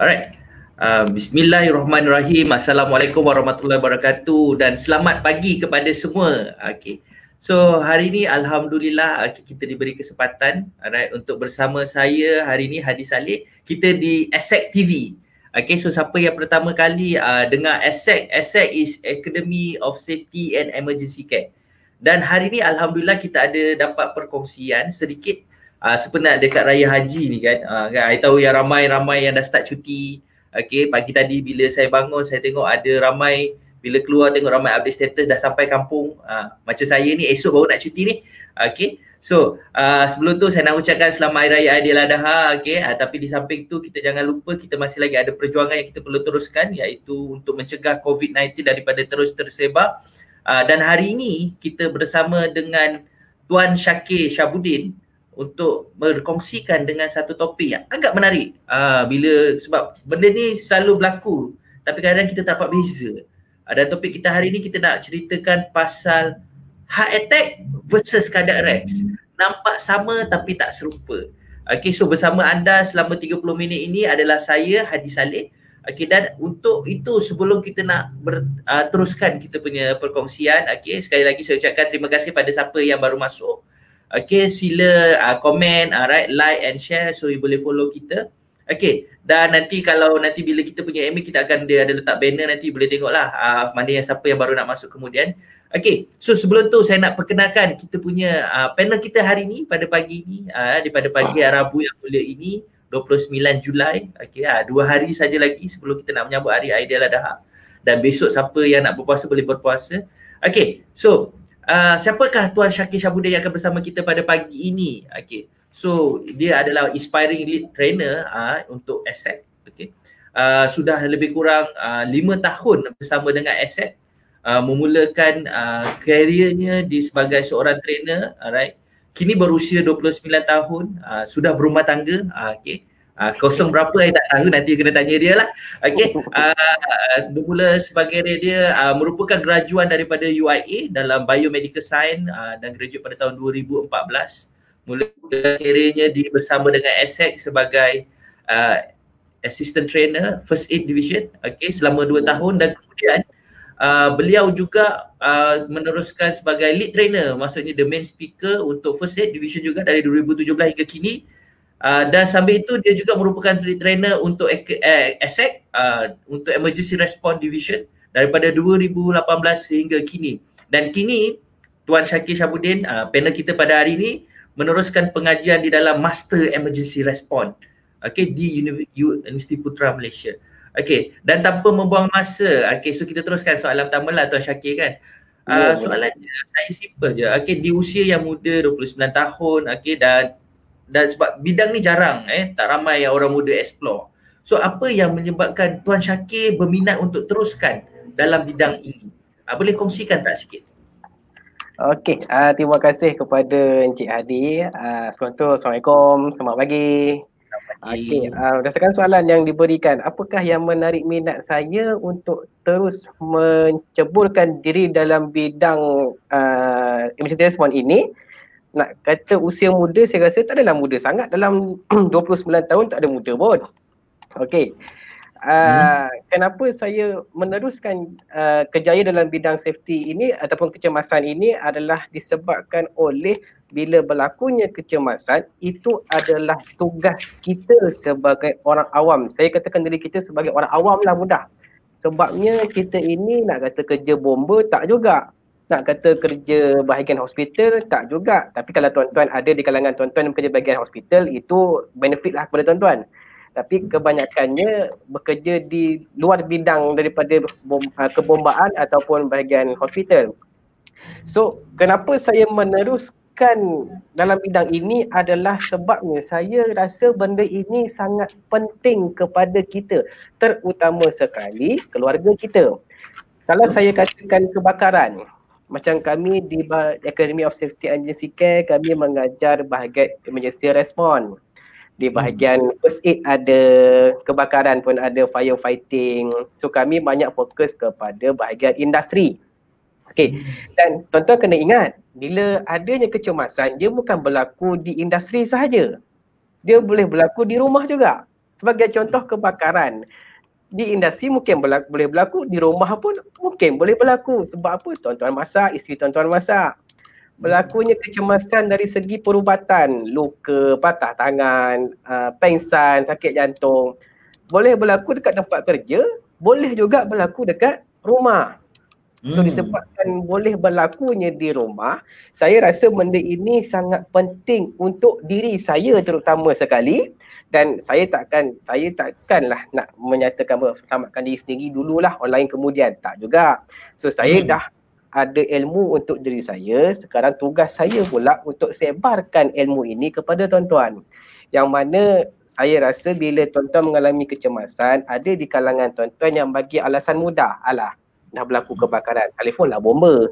Alright. Uh, Bismillahirrahmanirrahim. Assalamualaikum warahmatullahi wabarakatuh dan selamat pagi kepada semua. Okay. So hari ini Alhamdulillah okay, uh, kita diberi kesempatan alright, untuk bersama saya hari ini Hadi Saleh. Kita di ASEC TV. Okay, so siapa yang pertama kali uh, dengar ASEC? ASEC is Academy of Safety and Emergency Care. Dan hari ini Alhamdulillah kita ada dapat perkongsian sedikit uh, ah, sepenat dekat raya haji ni kan uh, kan saya tahu yang ramai-ramai yang dah start cuti okey pagi tadi bila saya bangun saya tengok ada ramai bila keluar tengok ramai update status dah sampai kampung uh, macam saya ni esok baru nak cuti ni okey So uh, sebelum tu saya nak ucapkan selamat Hari Raya Aidiladha okey uh, tapi di samping tu kita jangan lupa kita masih lagi ada perjuangan yang kita perlu teruskan iaitu untuk mencegah COVID-19 daripada terus tersebar uh, dan hari ini kita bersama dengan Tuan Syakir Syabudin untuk berkongsikan dengan satu topik yang agak menarik uh, bila sebab benda ni selalu berlaku tapi kadang-kadang kita tak dapat beza uh, dan topik kita hari ni kita nak ceritakan pasal heart attack versus cardiac arrest nampak sama tapi tak serupa Okay, so bersama anda selama 30 minit ini adalah saya, Hadi Saleh. Okay, dan untuk itu sebelum kita nak ber, uh, teruskan kita punya perkongsian, okay, sekali lagi saya ucapkan terima kasih pada siapa yang baru masuk. Okay, sila uh, ah, komen, uh, ah, right, like and share so you boleh follow kita. Okay, dan nanti kalau nanti bila kita punya admin, kita akan dia ada letak banner nanti boleh tengok lah uh, mana yang siapa yang baru nak masuk kemudian. Okay, so sebelum tu saya nak perkenalkan kita punya uh, panel kita hari ini pada pagi ni, uh, daripada pagi ah. Rabu yang mulia ini, 29 Julai. Okay, uh, dua hari saja lagi sebelum kita nak menyambut hari Aidiladha. Dan besok siapa yang nak berpuasa boleh berpuasa. Okay, so Ah, siapakah Tuan Syakir Syabudin yang akan bersama kita pada pagi ini? Okay. So, dia adalah inspiring lead trainer uh, untuk ASEC. Okay. Uh, ah, sudah lebih kurang uh, tahun bersama dengan ASEC. Uh, memulakan uh, kariernya di sebagai seorang trainer. Alright. Kini berusia 29 tahun. Uh, sudah berumah tangga. Uh, okay. Uh, kosong berapa saya tak tahu nanti kena tanya dia lah. Okey, uh, bermula sebagai dia uh, merupakan graduan daripada UIA dalam Biomedical Science uh, dan graduate pada tahun 2014. Mula kerjanya di bersama dengan Essex sebagai uh, Assistant Trainer First Aid Division Okey, selama dua tahun dan kemudian uh, beliau juga uh, meneruskan sebagai Lead Trainer maksudnya the main speaker untuk First Aid Division juga dari 2017 hingga kini Ah, dan sambil itu dia juga merupakan trainer untuk eh, ASEC uh, ah, untuk Emergency Response Division daripada 2018 sehingga kini. Dan kini Tuan Syakir Syabudin, uh, ah, panel kita pada hari ini meneruskan pengajian di dalam Master Emergency Response okay, di Universiti Putra Malaysia. Okay, dan tanpa membuang masa, okay, so kita teruskan soalan pertama lah Tuan Syakir kan. Uh, ya, soalan saya simple je. Okay, di usia yang muda 29 tahun okay, dan dan sebab bidang ni jarang eh tak ramai yang orang muda explore so apa yang menyebabkan tuan Syakir berminat untuk teruskan dalam bidang ini uh, boleh kongsikan tak sikit Okey, uh, terima kasih kepada Encik Hadi. Uh, sebelum tu, Assalamualaikum, selamat pagi. Okey, uh, berdasarkan soalan yang diberikan, apakah yang menarik minat saya untuk terus menceburkan diri dalam bidang uh, emergency response ini? nak kata usia muda saya rasa tak adalah muda sangat dalam 29 tahun tak ada muda pun. Okey. Uh, hmm. kenapa saya meneruskan uh, kejayaan dalam bidang safety ini ataupun kecemasan ini adalah disebabkan oleh bila berlakunya kecemasan itu adalah tugas kita sebagai orang awam. Saya katakan diri kita sebagai orang awamlah mudah. Sebabnya kita ini nak kata kerja bomba tak juga nak kata kerja bahagian hospital tak juga tapi kalau tuan-tuan ada di kalangan tuan-tuan yang bekerja bahagian hospital itu benefit lah kepada tuan-tuan tapi kebanyakannya bekerja di luar bidang daripada ah, kebombaan ataupun bahagian hospital so kenapa saya meneruskan dalam bidang ini adalah sebabnya saya rasa benda ini sangat penting kepada kita terutama sekali keluarga kita kalau saya katakan kebakaran macam kami di Academy of Safety and Agency Care kami mengajar bahagian emergency response di hmm. bahagian hmm. first aid ada kebakaran pun ada firefighting so kami banyak fokus kepada bahagian industri okey hmm. dan tuan-tuan kena ingat bila adanya kecemasan dia bukan berlaku di industri sahaja dia boleh berlaku di rumah juga sebagai contoh kebakaran di industri mungkin berlaku, boleh berlaku, di rumah pun mungkin boleh berlaku. Sebab apa? Tuan-tuan masak, isteri tuan-tuan masak. Berlakunya kecemasan dari segi perubatan, luka, patah tangan, uh, pengsan, sakit jantung. Boleh berlaku dekat tempat kerja, boleh juga berlaku dekat rumah. Hmm. So disebabkan boleh berlakunya di rumah, saya rasa benda ini sangat penting untuk diri saya terutama sekali dan saya takkan saya takkanlah nak menyatakan selamatkan diri sendiri dululah online kemudian tak juga. So saya hmm. dah ada ilmu untuk diri saya, sekarang tugas saya pula untuk sebarkan ilmu ini kepada tuan-tuan. Yang mana saya rasa bila tuan-tuan mengalami kecemasan, ada di kalangan tuan-tuan yang bagi alasan mudah. Alah, dah berlaku kebakaran telefon lah bomba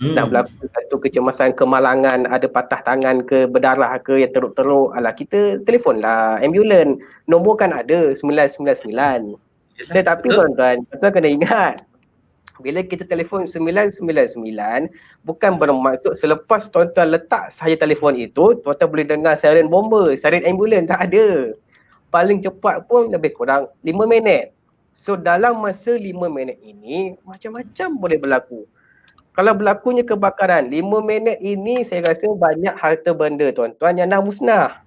hmm. dah berlaku satu kecemasan kemalangan ada patah tangan ke berdarah ke yang teruk-teruk alah kita telefon lah ambulan nombor kan ada 999 tetapi tuan-tuan tuan kena ingat bila kita telefon 999 bukan bermaksud selepas tuan-tuan letak saya telefon itu tuan-tuan boleh dengar siren bomba siren ambulan tak ada paling cepat pun lebih kurang 5 minit So dalam masa lima minit ini macam-macam boleh berlaku. Kalau berlakunya kebakaran lima minit ini saya rasa banyak harta benda tuan-tuan yang dah musnah.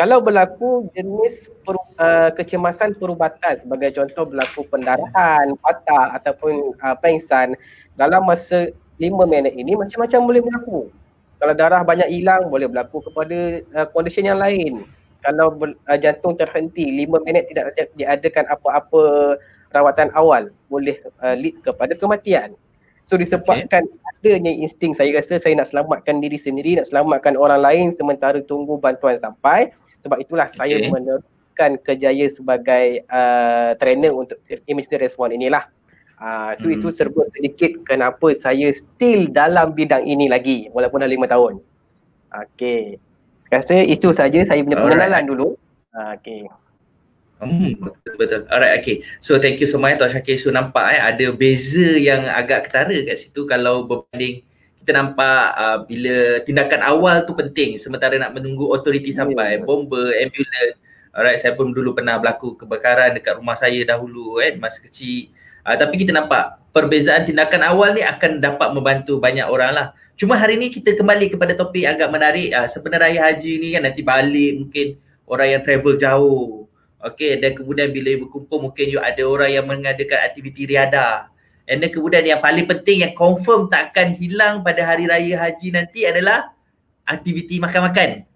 Kalau berlaku jenis per, uh, eh, kecemasan perubatan sebagai contoh berlaku pendarahan, patah ataupun uh, pengsan dalam masa lima minit ini macam-macam boleh berlaku. Kalau darah banyak hilang boleh berlaku kepada uh, condition yang lain kalau uh, jantung terhenti 5 minit tidak ada diadakan apa-apa rawatan awal boleh uh, lead kepada kematian. So disebabkan okay. adanya insting saya rasa saya nak selamatkan diri sendiri, nak selamatkan orang lain sementara tunggu bantuan sampai. Sebab itulah okay. saya menerapkan kejaya sebagai uh, trainer untuk emergency eh, response inilah. Uh, itu, hmm. itu serba sedikit kenapa saya still dalam bidang ini lagi walaupun dah lima tahun. Okay. Rasa itu saja saya punya pengenalan Alright. dulu. Ha, ah, okay. Hmm, betul, betul. Alright, okay. So thank you so much Tuan Syakir. So nampak eh, ada beza yang agak ketara kat situ kalau berbanding kita nampak uh, bila tindakan awal tu penting sementara nak menunggu otoriti ya, sampai, yeah. bomba, ambulans. Alright, saya pun dulu pernah berlaku kebakaran dekat rumah saya dahulu eh, masa kecil. Uh, tapi kita nampak perbezaan tindakan awal ni akan dapat membantu banyak orang lah. Cuma hari ni kita kembali kepada topik agak menarik uh, sebenarnya raya haji ni kan nanti balik mungkin orang yang travel jauh. Okay, dan kemudian bila you berkumpul mungkin you ada orang yang mengadakan aktiviti riada. And then kemudian yang paling penting yang confirm tak akan hilang pada hari raya haji nanti adalah aktiviti makan-makan.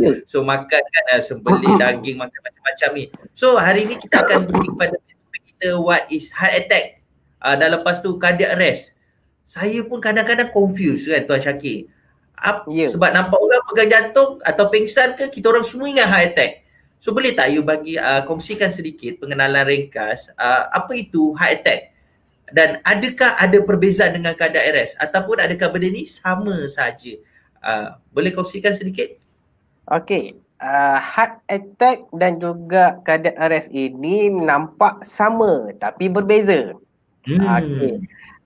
Ya. so makan kan uh, ah, sembeli daging makan macam-macam ni. So hari ni kita akan pergi kepada kita what is heart attack. Uh, dan lepas tu cardiac arrest saya pun kadang-kadang confuse kan Tuan Syakir. Apa, ya. yeah. Sebab nampak orang pegang jantung atau pengsan ke kita orang semua ingat heart attack. So boleh tak you bagi uh, kongsikan sedikit pengenalan ringkas uh, apa itu heart attack dan adakah ada perbezaan dengan kadar RS ataupun adakah benda ni sama saja? Uh, boleh kongsikan sedikit? Okay. Uh, heart attack dan juga kadar RS ini nampak sama tapi berbeza. Hmm. Okay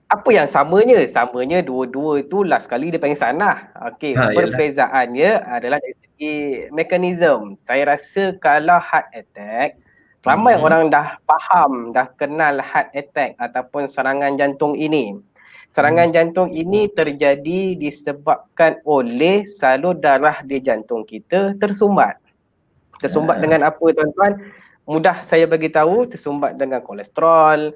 apa yang samanya? Samanya dua-dua tu last sekali dia panggil sanah. Okey, ha, perbezaannya adalah dari segi mekanism. Saya rasa kalau heart attack, ramai hmm. orang dah faham, dah kenal heart attack ataupun serangan jantung ini. Serangan hmm. jantung ini terjadi disebabkan oleh salur darah di jantung kita tersumbat. Tersumbat hmm. dengan apa tuan-tuan? Mudah saya bagi tahu, tersumbat dengan kolesterol,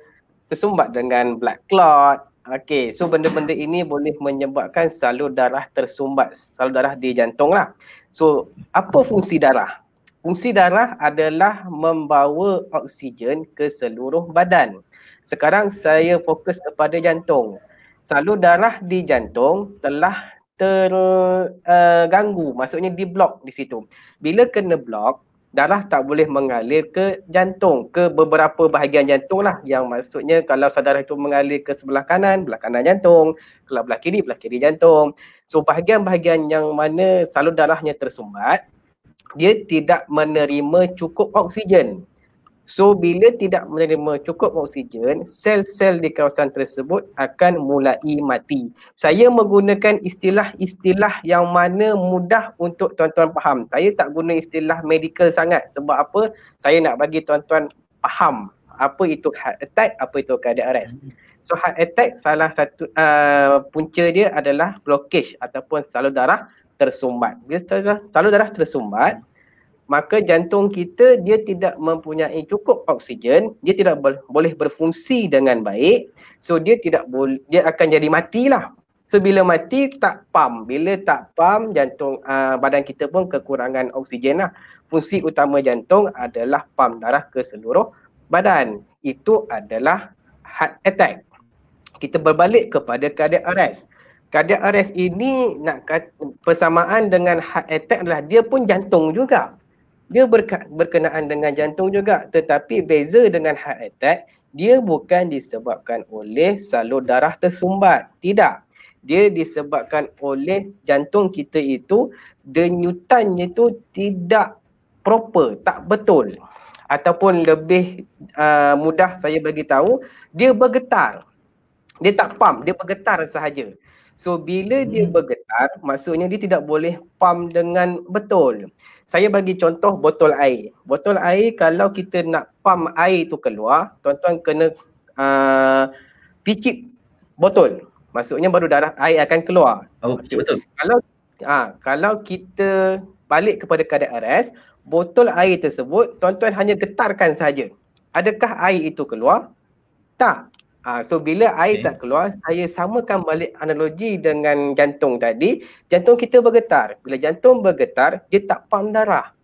tersumbat dengan blood clot. Okey, so benda-benda ini boleh menyebabkan salur darah tersumbat, salur darah di jantung lah. So, apa fungsi darah? Fungsi darah adalah membawa oksigen ke seluruh badan. Sekarang saya fokus kepada jantung. Salur darah di jantung telah terganggu, eh, uh, maksudnya di blok di situ. Bila kena blok, darah tak boleh mengalir ke jantung ke beberapa bahagian jantung lah yang maksudnya kalau darah itu mengalir ke sebelah kanan belah kanan jantung kalau belah kiri belah kiri jantung so bahagian-bahagian yang mana salur darahnya tersumbat dia tidak menerima cukup oksigen So bila tidak menerima cukup oksigen, sel-sel di kawasan tersebut akan mulai mati. Saya menggunakan istilah-istilah yang mana mudah untuk tuan-tuan faham. Saya tak guna istilah medical sangat sebab apa? Saya nak bagi tuan-tuan faham apa itu heart attack, apa itu cardiac arrest. So heart attack salah satu uh, punca dia adalah blockage ataupun salur darah tersumbat. Bila salur darah tersumbat, maka jantung kita dia tidak mempunyai cukup oksigen, dia tidak ber, boleh berfungsi dengan baik. So dia tidak boleh dia akan jadi matilah. So bila mati tak pam, bila tak pam jantung uh, badan kita pun kekurangan oksigen lah. Fungsi utama jantung adalah pam darah ke seluruh badan. Itu adalah heart attack. Kita berbalik kepada cardiac arrest. Cardiac arrest ini nak persamaan dengan heart attack adalah dia pun jantung juga dia berka- berkenaan dengan jantung juga tetapi beza dengan heart attack dia bukan disebabkan oleh salur darah tersumbat tidak dia disebabkan oleh jantung kita itu denyutannya itu tidak proper tak betul ataupun lebih uh, mudah saya bagi tahu dia bergetar dia tak pam dia bergetar sahaja so bila dia hmm. bergetar maksudnya dia tidak boleh pam dengan betul saya bagi contoh botol air. Botol air kalau kita nak pump air tu keluar, tuan-tuan kena uh, picit botol. Maksudnya baru darah air akan keluar. Oh, picit botol. Kalau ha, kalau kita balik kepada keadaan RS, botol air tersebut tuan-tuan hanya getarkan saja. Adakah air itu keluar? Tak. Uh, so bila air okay. tak keluar, saya samakan balik analogi dengan jantung tadi. Jantung kita bergetar. Bila jantung bergetar, dia tak pam darah.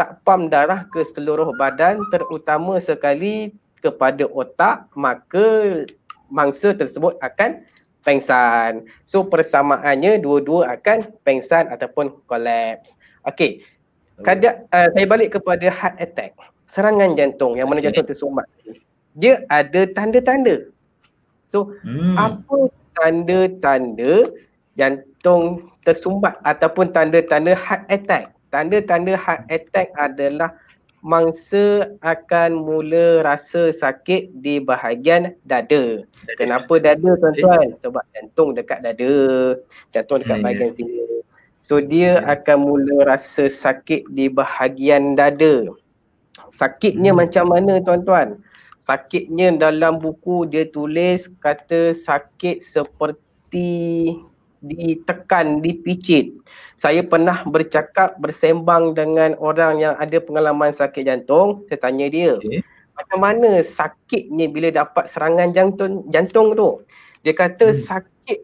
Tak pam darah ke seluruh badan terutama sekali kepada otak, maka mangsa tersebut akan pengsan. So persamaannya dua-dua akan pengsan ataupun collapse. Okay. Kadang uh, eh, saya balik kepada heart attack. Serangan jantung yang mana jantung tersumbat dia ada tanda-tanda. So hmm. apa tanda-tanda jantung tersumbat ataupun tanda-tanda heart attack? Tanda-tanda heart attack adalah mangsa akan mula rasa sakit di bahagian dada. Kenapa dada tuan-tuan? Sebab jantung dekat dada. Jantung dekat hmm, bahagian ya. sini. So dia hmm, ya. akan mula rasa sakit di bahagian dada. Sakitnya hmm. macam mana tuan-tuan? sakitnya dalam buku dia tulis kata sakit seperti ditekan, dipicit. Saya pernah bercakap bersembang dengan orang yang ada pengalaman sakit jantung. Saya tanya dia, okay. macam mana sakitnya bila dapat serangan jantung jantung tu? Dia kata hmm. sakit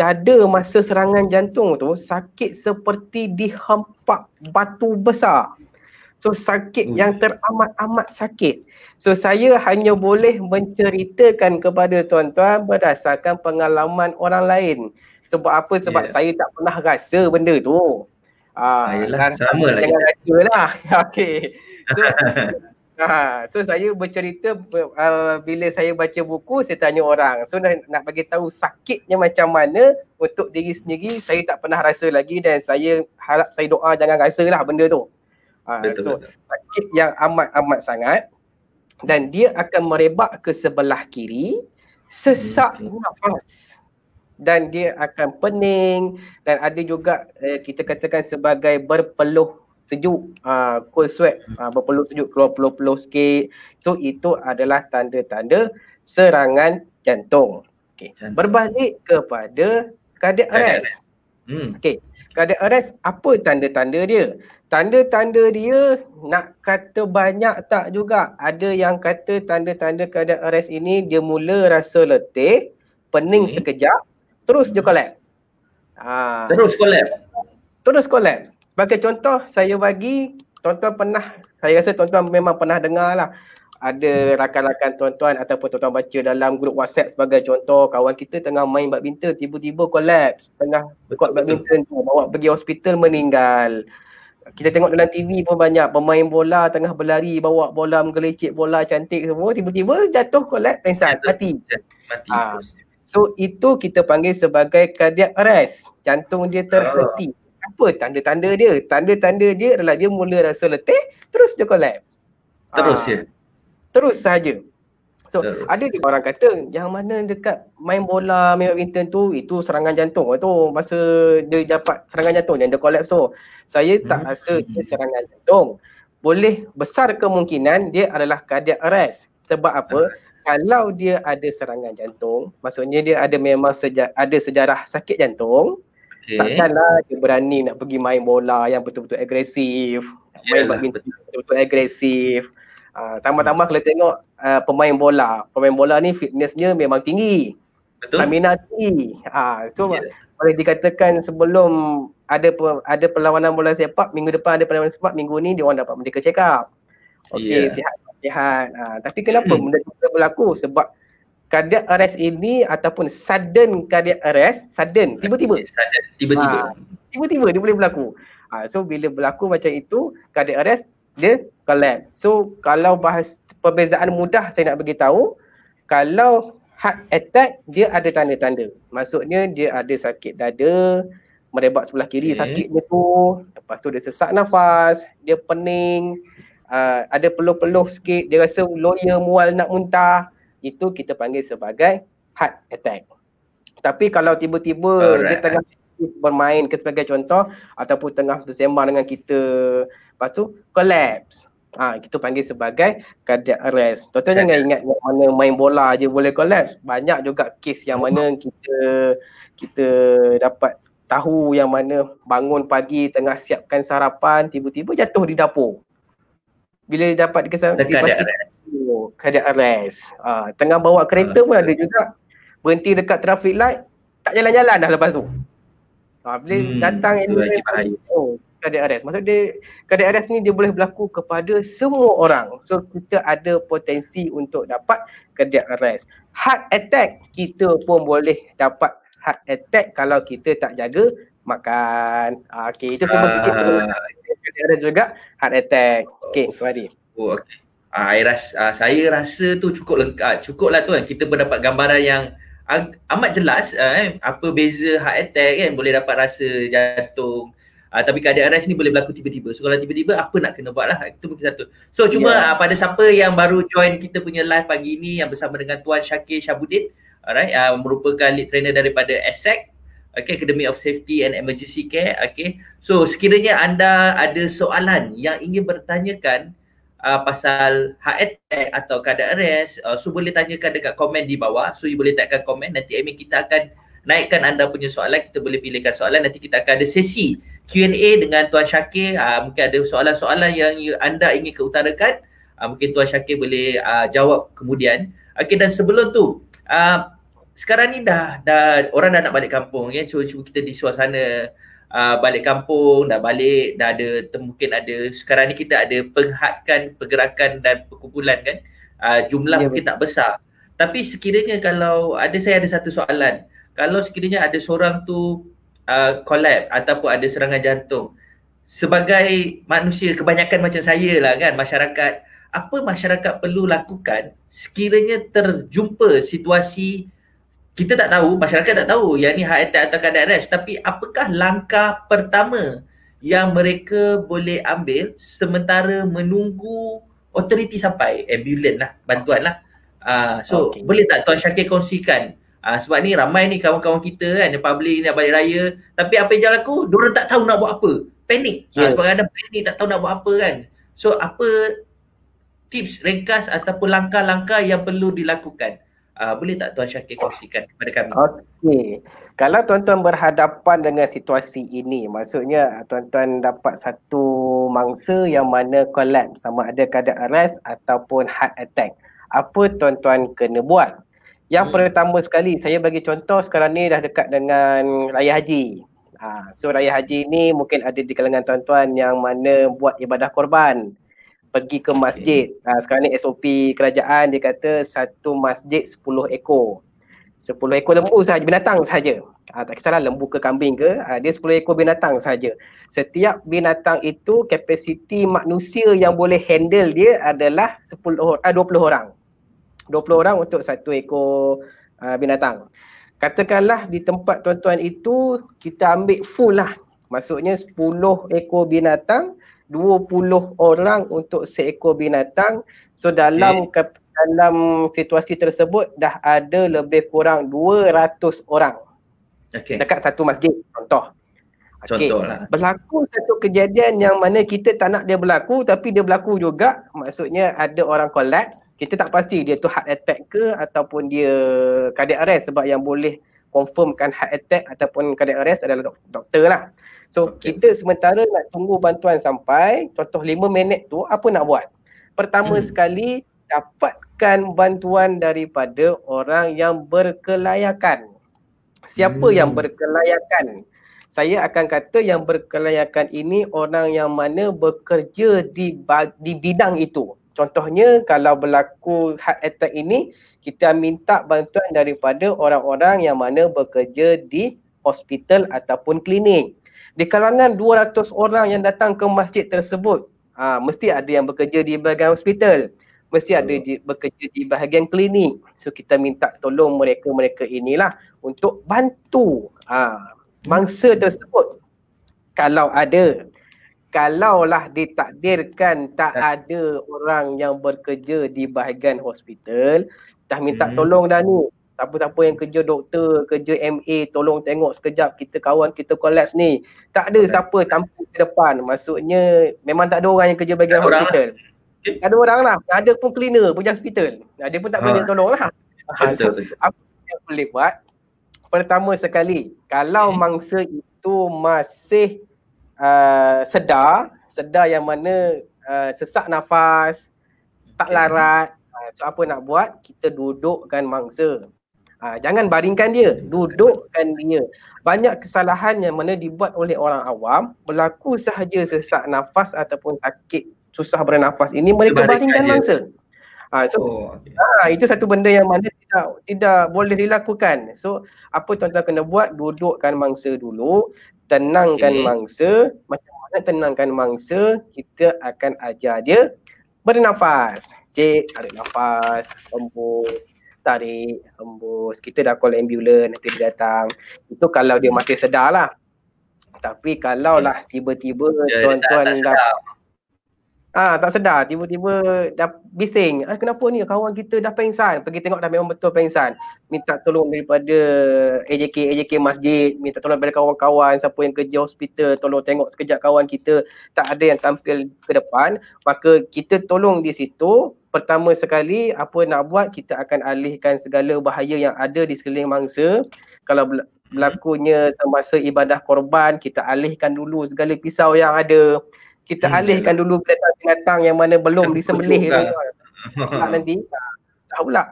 dada masa serangan jantung tu sakit seperti dihempak batu besar. So sakit hmm. yang teramat-amat sakit. So saya hanya boleh menceritakan kepada tuan-tuan berdasarkan pengalaman orang lain. Sebab apa? Sebab yeah. saya tak pernah rasa benda tu. Ah, Ayolah, ah, kan? Jangan rasa lah. Okay. So, ha, so saya bercerita uh, bila saya baca buku, saya tanya orang. So nak, nak bagi tahu sakitnya macam mana untuk diri sendiri, saya tak pernah rasa lagi dan saya harap saya doa jangan rasa lah benda tu. Ha, ha, betul, so, betul. sakit yang amat amat sangat dan dia akan merebak ke sebelah kiri sesak hmm. nafas dan dia akan pening dan ada juga eh, kita katakan sebagai berpeluh sejuk uh, cold sweat uh, berpeluh sejuk keluar peluh-peluh sikit so itu adalah tanda-tanda serangan jantung okey berbalik kepada cardiac arrest hmm okey cardiac arrest apa tanda-tanda dia tanda-tanda dia nak kata banyak tak juga. Ada yang kata tanda-tanda keadaan arrest ini dia mula rasa letih, pening okay. Hmm. sekejap, terus dia collab. Ha. Terus collab? Terus collab. Sebagai contoh saya bagi, tuan-tuan pernah, saya rasa tuan-tuan memang pernah dengar lah ada hmm. rakan-rakan tuan-tuan ataupun tuan-tuan baca dalam grup WhatsApp sebagai contoh kawan kita tengah main badminton tiba-tiba collapse tengah kuat badminton bawa pergi hospital meninggal kita tengok dalam TV pun banyak pemain bola tengah berlari bawa bola menggelecek bola cantik semua tiba-tiba jatuh kolat pensan mati. Mati. Ha. So itu kita panggil sebagai cardiac arrest. Jantung dia terhenti. Ah. Apa tanda-tanda dia? Tanda-tanda dia adalah dia mula rasa letih terus dia kolaps. Terus ya. Terus saja. So yes. Ya, ada juga orang kata yang mana dekat main bola main badminton tu itu serangan jantung tu masa dia dapat serangan jantung dan dia collapse tu. Saya tak mm-hmm. rasa dia serangan jantung. Boleh besar kemungkinan dia adalah cardiac arrest. Sebab apa? hmm Kalau dia ada serangan jantung, maksudnya dia ada memang seja- ada sejarah sakit jantung. Okay. Takkanlah dia berani nak pergi main bola yang betul-betul agresif. Yeah, main badminton betul-betul agresif. Ah, tambah-tambah kalau tengok uh, pemain bola, pemain bola ni fitnessnya memang tinggi. Betul. Stamina tinggi. Ah so yeah. boleh dikatakan sebelum ada pe- ada perlawanan bola sepak, minggu depan ada perlawanan sepak, minggu ni dia orang dapat mereka check up. Okey, yeah. sihat sihat. Uh, tapi kenapa hmm. benda tu berlaku? Sebab cardiac arrest ini ataupun sudden cardiac arrest, sudden, tiba-tiba. Eh, sudden, tiba-tiba. tiba-tiba dia boleh berlaku. Uh, so bila berlaku macam itu, cardiac arrest dia collab. So kalau bahas perbezaan mudah saya nak bagi tahu, kalau heart attack dia ada tanda-tanda. Maksudnya dia ada sakit dada, merebak sebelah kiri okay. sakitnya tu, lepas tu dia sesak nafas, dia pening, uh, ada peluh-peluh sikit, dia rasa lawyer mual nak muntah, itu kita panggil sebagai heart attack. Tapi kalau tiba-tiba Alright. dia tengah bermain ke sebagai contoh ataupun tengah bersembang dengan kita, lepas tu collapse. Ah ha, kita panggil sebagai cardiac arrest. Tuan-tuan jangan ingat yang mana main bola aje boleh collapse. Kan? Banyak juga kes yang mana hmm. kita kita dapat tahu yang mana bangun pagi tengah siapkan sarapan tiba-tiba jatuh di dapur. Bila dapat kesan cardiac arrest. Cardiac arrest. Ha, tengah bawa kereta pun ada juga berhenti dekat traffic light tak jalan-jalan dah lepas tu. Ha, bila hmm, datang ambulans, oh, cardiac arrest. Maksud dia cardiac arrest ni dia boleh berlaku kepada semua orang. So kita ada potensi untuk dapat cardiac arrest. Heart attack kita pun boleh dapat heart attack kalau kita tak jaga makan. Ah, okay, itu semua sikit uh, cardiac arrest juga heart attack. Okay, kembali. Oh, okay. Uh, ah, I ras, uh, saya rasa tu cukup lengkap. Ah, cukup lah tu kan. Kita mendapat gambaran yang amat jelas eh, apa beza heart attack kan boleh dapat rasa jantung uh, tapi keadaan rise ni boleh berlaku tiba-tiba so kalau tiba-tiba apa nak kena buat lah itu mungkin satu so cuma yeah. Ya. uh, pada siapa yang baru join kita punya live pagi ni yang bersama dengan Tuan Syakir Syabudin alright uh, merupakan lead trainer daripada ASEC Okay, Academy of Safety and Emergency Care. Okay. So, sekiranya anda ada soalan yang ingin bertanyakan uh, pasal heart attack atau kadar arrest, uh, so boleh tanyakan dekat komen di bawah. So, you boleh tagkan komen. Nanti Amy, kita akan naikkan anda punya soalan. Kita boleh pilihkan soalan. Nanti kita akan ada sesi Q&A dengan Tuan Syakir uh, mungkin ada soalan-soalan yang anda ingin keutarakan uh, mungkin Tuan Syakir boleh uh, jawab kemudian okey dan sebelum tu uh, sekarang ni dah dah orang dah nak balik kampung ya okay? cuba kita di suasana uh, balik kampung dah balik dah ada mungkin ada sekarang ni kita ada penghadkan pergerakan dan perkumpulan kan uh, jumlah ya, mungkin betul. tak besar tapi sekiranya kalau ada saya ada satu soalan kalau sekiranya ada seorang tu Uh, collapse ataupun ada serangan jantung sebagai manusia kebanyakan macam saya lah kan masyarakat apa masyarakat perlu lakukan sekiranya terjumpa situasi kita tak tahu masyarakat tak tahu yang ni heart attack atau cardiac arrest tapi apakah langkah pertama yang mereka boleh ambil sementara menunggu otoriti sampai ambulans lah bantuan lah uh, so okay. boleh tak Tuan Syakir kongsikan Uh, sebab ni ramai ni kawan-kawan kita kan yang public ni balik raya. Tapi apa yang jalan aku, dia tak tahu nak buat apa. Panik. Ah, yeah. Uh, sebab ada panik tak tahu nak buat apa kan. So apa tips ringkas ataupun langkah-langkah yang perlu dilakukan? Uh, boleh tak Tuan Syakir kongsikan kepada kami? Okay. Kalau tuan-tuan berhadapan dengan situasi ini, maksudnya tuan-tuan dapat satu mangsa yang mana collapse sama ada keadaan arrest ataupun heart attack. Apa tuan-tuan kena buat? Yang hmm. pertama sekali saya bagi contoh sekarang ni dah dekat dengan Raya Haji. Ha, so Raya Haji ni mungkin ada di kalangan tuan-tuan yang mana buat ibadah korban. Pergi ke masjid. Ha, sekarang ni SOP kerajaan dia kata satu masjid sepuluh ekor. sepuluh ekor lembu sahaja, binatang sahaja. Ha, tak kisahlah lembu ke kambing ke, ha, dia 10 ekor binatang sahaja. Setiap binatang itu kapasiti manusia yang boleh handle dia adalah sepuluh ah, orang, 20 orang. 20 orang untuk satu ekor uh, binatang. Katakanlah di tempat tuan-tuan itu kita ambil full lah. Maksudnya 10 ekor binatang, 20 orang untuk seekor binatang. So dalam okay. ke, dalam situasi tersebut dah ada lebih kurang 200 orang. Okay. Dekat satu masjid contoh. Contoh okay. lah. Berlaku satu kejadian yang mana kita tak nak dia berlaku tapi dia berlaku juga. Maksudnya ada orang collapse. Kita tak pasti dia tu heart attack ke ataupun dia cardiac arrest sebab yang boleh confirmkan heart attack ataupun cardiac arrest adalah dok- doktor lah. So okay. kita sementara nak tunggu bantuan sampai contoh lima minit tu apa nak buat? Pertama hmm. sekali dapatkan bantuan daripada orang yang berkelayakan. Siapa hmm. yang berkelayakan? saya akan kata yang berkelayakan ini orang yang mana bekerja di di bidang itu. Contohnya kalau berlaku heart attack ini kita minta bantuan daripada orang-orang yang mana bekerja di hospital ataupun klinik. Di kalangan 200 orang yang datang ke masjid tersebut, ha, mesti ada yang bekerja di bahagian hospital. Mesti ada di, bekerja di bahagian klinik. So kita minta tolong mereka-mereka inilah untuk bantu. Ha, mangsa tersebut kalau ada kalaulah ditakdirkan tak ya. ada orang yang bekerja di bahagian hospital dah minta hmm. tolong dah ni siapa-siapa yang kerja doktor kerja MA tolong tengok sekejap kita kawan kita kolaps ni tak ada ya. siapa tampu ke depan maksudnya memang tak ada orang yang kerja bahagian hospital lah. tak ada orang lah ada pun cleaner pun hospital ada pun tak ha. boleh tolong lah betul, so, apa yang boleh buat pertama sekali kalau okay. Hmm. mangsa itu masih uh, sedar sedar yang mana uh, sesak nafas tak okay. larat uh, so apa nak buat kita dudukkan mangsa uh, jangan baringkan dia dudukkan dia banyak kesalahan yang mana dibuat oleh orang awam berlaku sahaja sesak nafas ataupun sakit susah bernafas ini mereka baringkan mangsa Ha, so, oh, okay. ha, ah, itu satu benda yang mana tidak tidak boleh dilakukan. So apa tuan-tuan kena buat? Dudukkan mangsa dulu, tenangkan okay. mangsa. Macam mana tenangkan mangsa? Kita akan ajar dia bernafas. Cik, tarik nafas, hembus, tarik, hembus. Kita dah call ambulans nanti dia datang. Itu kalau dia masih sedar lah. Tapi kalau lah tiba-tiba ya, tuan-tuan dah, dah, dah Ah ha, tak sedar tiba-tiba dah bising. Ah kenapa ni kawan kita dah pengsan? Pergi tengok dah memang betul pengsan. Minta tolong daripada AJK AJK masjid, minta tolong daripada kawan-kawan siapa yang kerja hospital tolong tengok sekejap kawan kita tak ada yang tampil ke depan, maka kita tolong di situ. Pertama sekali apa nak buat kita akan alihkan segala bahaya yang ada di sekeliling mangsa. Kalau hmm. berlakunya semasa ibadah korban kita alihkan dulu segala pisau yang ada kita hmm, alihkan dulu binatang-binatang yang mana belum disembelih tu. Tak ya. nanti tak ah, pula.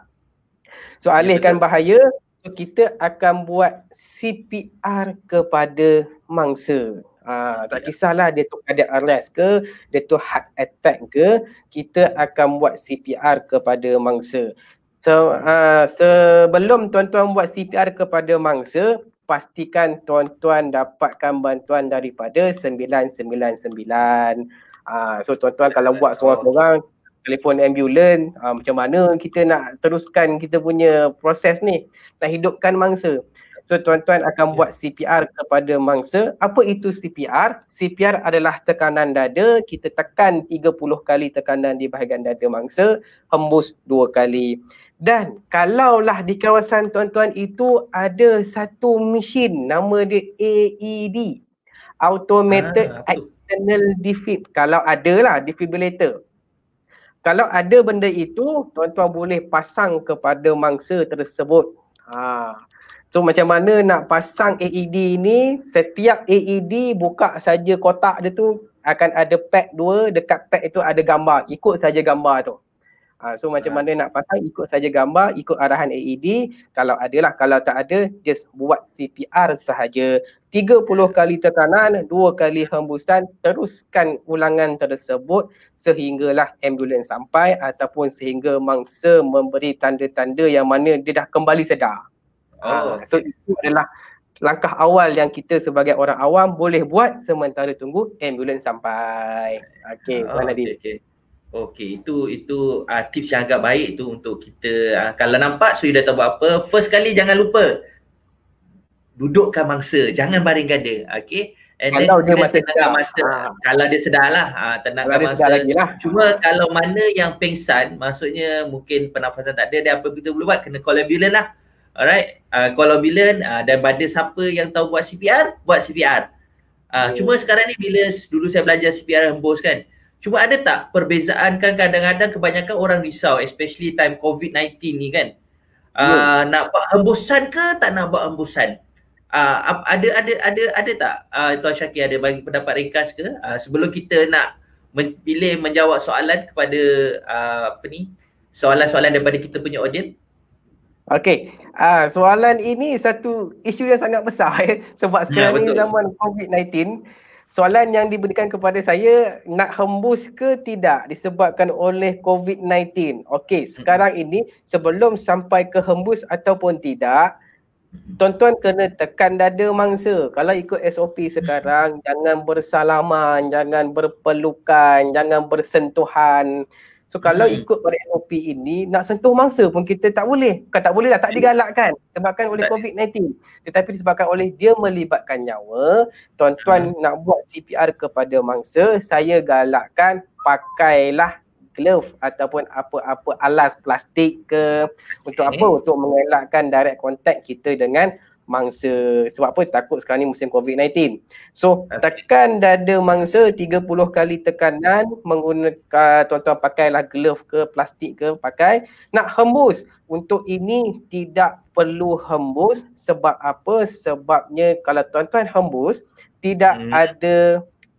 So ya, alihkan bahaya so kita akan buat CPR kepada mangsa. Ha, tak ya. kisahlah dia tu ada arrest ke, dia tu heart attack ke, kita akan buat CPR kepada mangsa. So, ha, sebelum tuan-tuan buat CPR kepada mangsa, pastikan tuan-tuan dapatkan bantuan daripada 999. Ah so tuan-tuan kalau buat seorang-seorang telefon ambulans aa, ah, macam mana kita nak teruskan kita punya proses ni nak hidupkan mangsa. So tuan-tuan akan ya. buat CPR kepada mangsa. Apa itu CPR? CPR adalah tekanan dada. Kita tekan 30 kali tekanan di bahagian dada mangsa, hembus 2 kali. Dan kalaulah di kawasan tuan-tuan itu ada satu mesin nama dia AED. Automated ah, External Defib. Kalau ada lah defibrillator. Kalau ada benda itu, tuan-tuan boleh pasang kepada mangsa tersebut. Ha. So macam mana nak pasang AED ni, setiap AED buka saja kotak dia tu akan ada pack dua, dekat pack itu ada gambar. Ikut saja gambar tu. Uh, so macam ya. mana nak pasang ikut saja gambar ikut arahan AED kalau ada lah kalau tak ada just buat CPR sahaja 30 kali tekanan 2 kali hembusan teruskan ulangan tersebut sehinggalah ambulans sampai ataupun sehingga mangsa memberi tanda-tanda yang mana dia dah kembali sedar. Oh, ah, ha, okay. So itu adalah langkah awal yang kita sebagai orang awam boleh buat sementara tunggu ambulans sampai. Okay, oh, ah, okay, okay. Okey, itu itu uh, tips yang agak baik itu untuk kita uh, kalau nampak suri dah tahu buat apa, first kali jangan lupa dudukkan mangsa, jangan baring gada. Okey. And kalau then, dia masih tenaga masa, ha. kalau dia sedarlah uh, tenaga masa. Ah. Lah, lah. Cuma kalau mana yang pengsan, maksudnya mungkin pernafasan tak ada, dia apa kita boleh buat, kena call ambulance lah. Alright, uh, call ambulance uh, dan pada siapa yang tahu buat CPR, buat CPR. Uh, hmm. Ya. Cuma sekarang ni bila dulu saya belajar CPR hembus kan, Cuba ada tak perbezaan kan kadang-kadang kebanyakan orang risau especially time COVID-19 ni kan. Uh, nak buat hembusan ke tak nak buat hembusan? Uh, ada ada ada ada tak uh, Tuan Syakir ada bagi pendapat ringkas ke uh, sebelum kita nak men- pilih menjawab soalan kepada uh, apa ni soalan-soalan daripada kita punya audience? Okay Uh, soalan ini satu isu yang sangat besar eh. ya sebab sekarang ya, ni zaman COVID-19 soalan yang diberikan kepada saya nak hembus ke tidak disebabkan oleh COVID-19. Okey, sekarang ini sebelum sampai ke hembus ataupun tidak, tuan-tuan kena tekan dada mangsa. Kalau ikut SOP sekarang, jangan bersalaman, jangan berpelukan, jangan bersentuhan. So kalau hmm. ikut pada SOP ini, nak sentuh mangsa pun kita tak boleh. Bukan tak boleh lah, tak digalakkan. Sebabkan oleh COVID-19. Tetapi disebabkan oleh dia melibatkan nyawa. Tuan-tuan hmm. nak buat CPR kepada mangsa, saya galakkan pakailah glove ataupun apa-apa alas plastik ke untuk okay. Hmm. apa? Untuk mengelakkan direct contact kita dengan mangsa sebab apa takut sekarang ni musim COVID-19. So tekan dada mangsa 30 kali tekanan menggunakan tuan-tuan pakailah glove ke plastik ke pakai nak hembus. Untuk ini tidak perlu hembus sebab apa? Sebabnya kalau tuan-tuan hembus tidak hmm. ada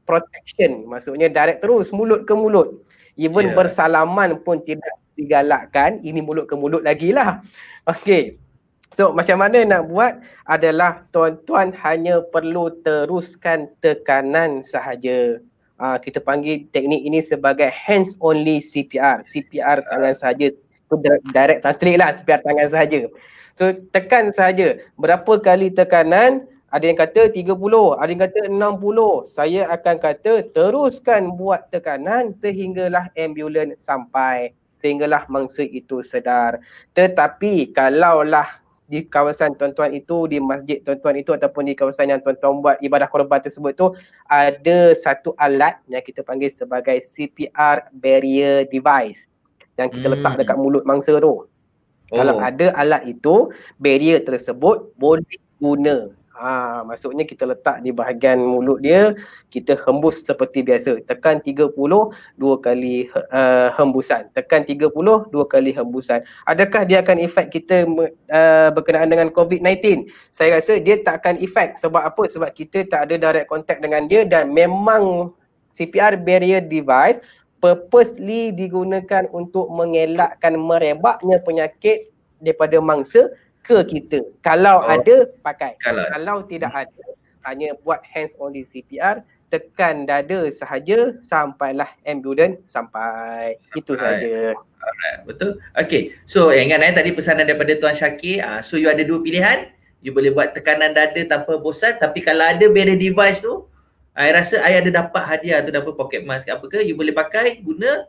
protection maksudnya direct terus mulut ke mulut. Even yeah. bersalaman pun tidak digalakkan. Ini mulut ke mulut lagi lah. Okay. So macam mana nak buat adalah tuan-tuan hanya perlu teruskan tekanan sahaja. Uh, kita panggil teknik ini sebagai hands only CPR. CPR tangan sahaja. Direct translate lah CPR tangan sahaja. So tekan sahaja. Berapa kali tekanan? Ada yang kata 30, ada yang kata 60. Saya akan kata teruskan buat tekanan sehinggalah ambulans sampai. Sehinggalah mangsa itu sedar. Tetapi kalaulah di kawasan tuan-tuan itu, di masjid tuan-tuan itu ataupun di kawasan yang tuan-tuan buat ibadah korban tersebut tu ada satu alat yang kita panggil sebagai CPR barrier device yang kita hmm. letak dekat mulut mangsa tu. Oh. Kalau ada alat itu, barrier tersebut boleh guna Ha, maksudnya kita letak di bahagian mulut dia, kita hembus seperti biasa. Tekan 30, dua kali uh, hembusan. Tekan 30, dua kali hembusan. Adakah dia akan efek kita uh, berkenaan dengan COVID-19? Saya rasa dia tak akan efek. Sebab apa? Sebab kita tak ada direct contact dengan dia dan memang CPR barrier device purposely digunakan untuk mengelakkan merebaknya penyakit daripada mangsa ke kita. Kalau oh. ada pakai. Kalau. Kalau tidak ada hanya buat hands only CPR, tekan dada sahaja sampailah ambulans sampai. sampai. Itu saja. Betul. Okay. So ingat eh tadi pesanan daripada tuan Syakir, uh, so you ada dua pilihan. You boleh buat tekanan dada tanpa bosan tapi kalau ada barrier device tu, I rasa I ada dapat hadiah tu dapat pocket mask apa ke, you boleh pakai guna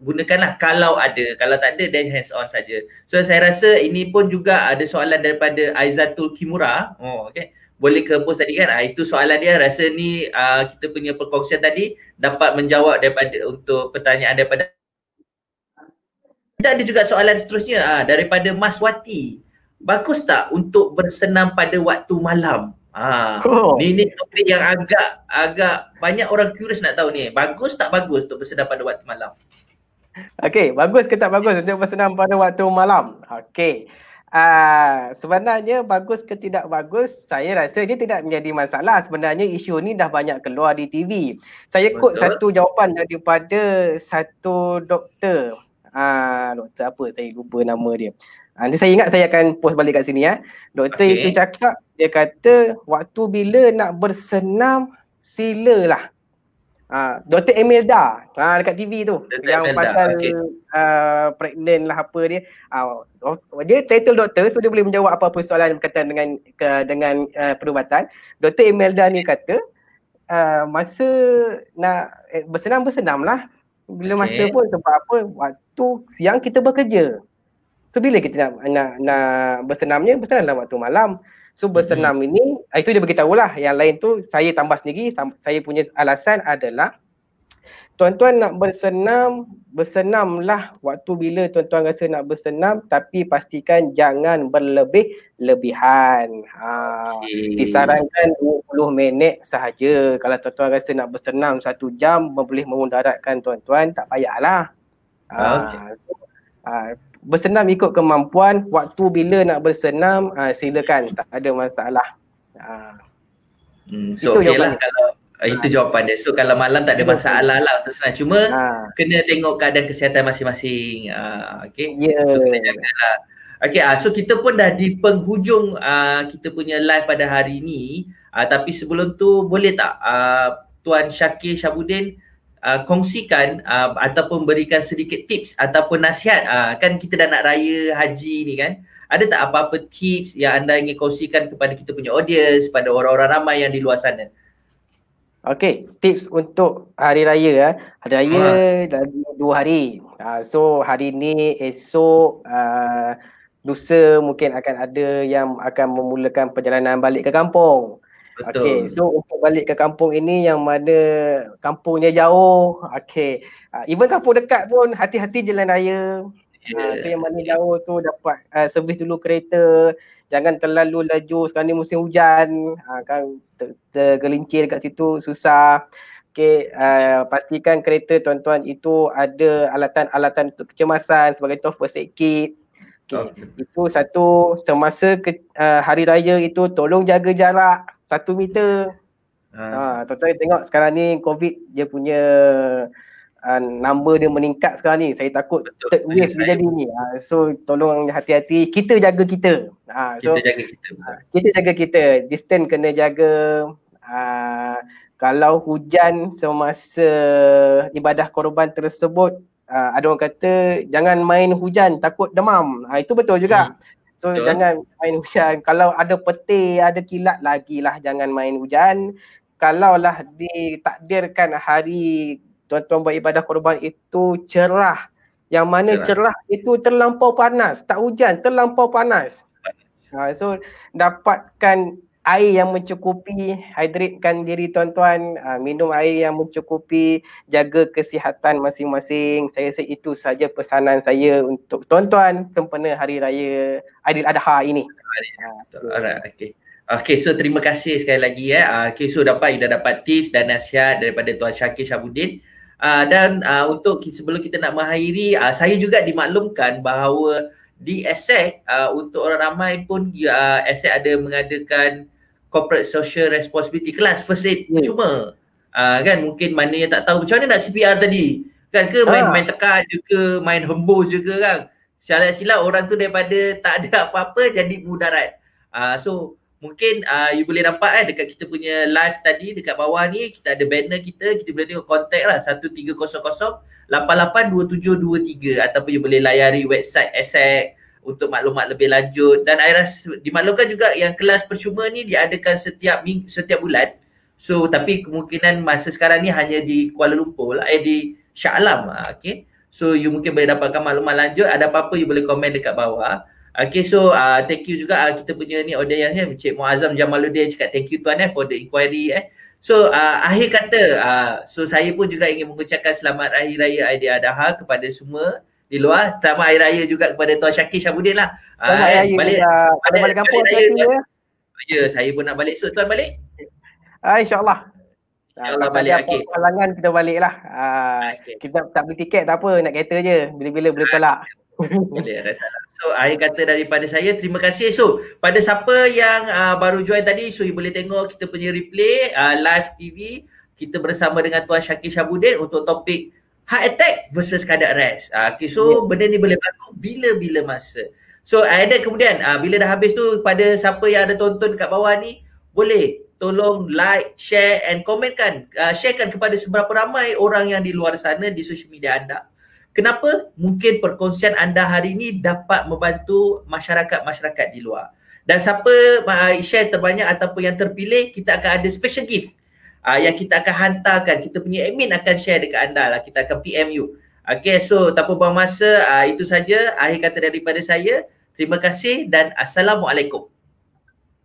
gunakanlah kalau ada kalau tak ada then hands on saja so saya rasa ini pun juga ada soalan daripada Aizatul Kimura oh okay, boleh ke post tadi kan ha, itu soalan dia rasa ni uh, kita punya perkongsian tadi dapat menjawab daripada untuk pertanyaan daripada kita ada juga soalan seterusnya uh, daripada Mas Wati bagus tak untuk bersenam pada waktu malam Ah, ini oh. cool. topik yang agak agak banyak orang curious nak tahu ni. Bagus tak bagus untuk bersenam pada waktu malam? Okey, bagus ke tak bagus untuk bersenam pada waktu malam? Okey. Uh, sebenarnya bagus ke tidak bagus, saya rasa ini tidak menjadi masalah. Sebenarnya isu ini dah banyak keluar di TV. Saya Betul. satu jawapan daripada satu doktor. Uh, doktor apa? Saya lupa nama dia. Ah, nanti saya ingat saya akan post balik kat sini ya. Doktor okay. itu cakap, dia kata waktu bila nak bersenam silalah. Uh, ha, Dr. Emilda uh, ha, dekat TV tu Dr. yang Emilda. pasal okay. uh, ha, pregnant lah apa dia uh, dia title doktor so dia boleh menjawab apa-apa soalan berkaitan dengan ke, dengan uh, perubatan Dr. emelda ni kata uh, masa nak eh, bersenam-bersenam lah bila okay. masa pun sebab apa waktu siang kita bekerja so bila kita nak nak, nak bersenamnya bersenam dalam waktu malam So bersenam hmm ini, ah, itu dia beritahu lah. Yang lain tu saya tambah sendiri, tam- saya punya alasan adalah tuan-tuan nak bersenam, bersenamlah waktu bila tuan-tuan rasa nak bersenam tapi pastikan jangan berlebih-lebihan. Ha, okay. Disarankan 20 minit sahaja. Kalau tuan-tuan rasa nak bersenam satu jam, boleh memudaratkan tuan-tuan, tak payahlah. Ha, ah, okay. Ah, bersenam ikut kemampuan waktu bila nak bersenam uh, silakan tak ada masalah uh, hmm, so itu okay lah ah, itu jawapan dia. So kalau malam tak ada masalah lah untuk senang. Cuma ha. kena tengok keadaan kesihatan masing-masing. Uh, okay. Yeah. So kena janganlah. Okay. Uh, so kita pun dah di penghujung uh, kita punya live pada hari ni. Uh, tapi sebelum tu boleh tak uh, Tuan Syakir Syabudin uh, kongsikan uh, ataupun berikan sedikit tips ataupun nasihat uh, kan kita dah nak raya haji ni kan ada tak apa-apa tips yang anda ingin kongsikan kepada kita punya audience kepada orang-orang ramai yang di luar sana Okay, tips untuk hari raya. Eh. Hari raya ha. dah dua hari. Uh, so hari ni, esok, uh, ah, Dusa mungkin akan ada yang akan memulakan perjalanan balik ke kampung. Betul. so untuk balik ke kampung ini yang mana kampungnya jauh, okay. Uh, even kampung dekat pun hati-hati jalan raya. Ah, yeah. Uh, so yang mana jauh tu dapat uh, servis dulu kereta. Jangan terlalu laju sekarang ni musim hujan. Uh, kan ter- tergelincir dekat situ susah. Okay, uh, pastikan kereta tuan-tuan itu ada alatan-alatan untuk kecemasan sebagai top first aid kit. Okay. Itu satu semasa ke, uh, hari raya itu tolong jaga jarak satu meter. Ha. Ha, tuan-tuan tengok sekarang ni COVID dia punya uh, number dia meningkat sekarang ni. Saya takut third wave dia jadi ni. Ha, so tolong hati-hati. Kita jaga kita. Ha, kita so, jaga kita. Ha, kita jaga kita. Distance kena jaga. Ha, kalau hujan semasa ibadah korban tersebut, uh, ada orang kata jangan main hujan takut demam. Ha, itu betul juga. Hmm. So Betul. jangan main hujan. Kalau ada peti, ada kilat lagi lah jangan main hujan. Kalaulah lah ditakdirkan hari tuan-tuan buat ibadah korban itu cerah. Yang mana cerah, cerah itu terlampau panas. Tak hujan, terlampau panas. Uh, so dapatkan air yang mencukupi, hydratekan diri tuan-tuan, ah, minum air yang mencukupi, jaga kesihatan masing-masing. Saya rasa itu saja pesanan saya untuk tuan-tuan sempena Hari Raya Adil Adha ini. Alright, okay. Okay, so terima kasih sekali lagi ya. Eh. Ah, okay, so dapat kita dapat tips dan nasihat daripada Tuan Syakir Syabudin. Uh, ah, dan uh, untuk sebelum kita nak mengakhiri, uh, saya juga dimaklumkan bahawa di ASEC uh, untuk orang ramai pun uh, ya, ASEC ada mengadakan corporate social responsibility kelas first aid yeah. Hmm. cuma uh, ah, kan mungkin mana yang tak tahu macam mana nak CPR tadi kan ke main ha. main tekan je ke main hembus je ke kan silap silap orang tu daripada tak ada apa-apa jadi mudarat uh, so mungkin uh, you boleh nampak kan eh, dekat kita punya live tadi dekat bawah ni kita ada banner kita kita boleh tengok contact lah 1300 882723 ataupun you boleh layari website ASEC untuk maklumat lebih lanjut dan Aira dimaklumkan juga yang kelas percuma ni diadakan setiap ming, setiap bulan so tapi kemungkinan masa sekarang ni hanya di Kuala Lumpur lah eh, di Shah Alam lah, okay. so you mungkin boleh dapatkan maklumat lanjut ada apa-apa you boleh komen dekat bawah Okay so uh, thank you juga uh, kita punya ni audience ni Encik Muazzam Jamaluddin cakap thank you tuan eh for the inquiry eh So uh, akhir kata, uh, so saya pun juga ingin mengucapkan selamat Hari Raya Aidiladha kepada semua di luar. Selamat Hari Raya juga kepada Tuan Syakir Syabudin lah. Ah, eh, ya, ya. Selamat Hari Raya. Balik, balik, balik kampung Hari Raya. Ya. ya, saya pun nak balik. So, Tuan balik? Ah, InsyaAllah. Ah, InsyaAllah balik. Okay. Kalangan kita balik lah. Ah, okay. Kita tak beli tiket tak apa. Nak kereta je. Bila-bila boleh tolak. So akhir kata daripada saya terima kasih So pada siapa yang uh, baru join tadi So you boleh tengok kita punya replay uh, live TV Kita bersama dengan Tuan Syakir Syabudin Untuk topik heart attack versus cardiac arrest. Uh, okay, so yeah. benda ni boleh berlaku bila-bila masa. So ada kemudian uh, bila dah habis tu pada siapa yang ada tonton kat bawah ni boleh tolong like, share and komenkan. Uh, ah, sharekan kepada seberapa ramai orang yang di luar sana di social media anda. Kenapa? Mungkin perkongsian anda hari ini dapat membantu masyarakat-masyarakat di luar. Dan siapa uh, share terbanyak ataupun yang terpilih, kita akan ada special gift uh, yang kita akan hantarkan kita punya admin akan share dekat anda lah kita akan PM you okey so tanpa buang masa uh, itu saja akhir kata daripada saya terima kasih dan assalamualaikum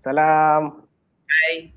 salam bye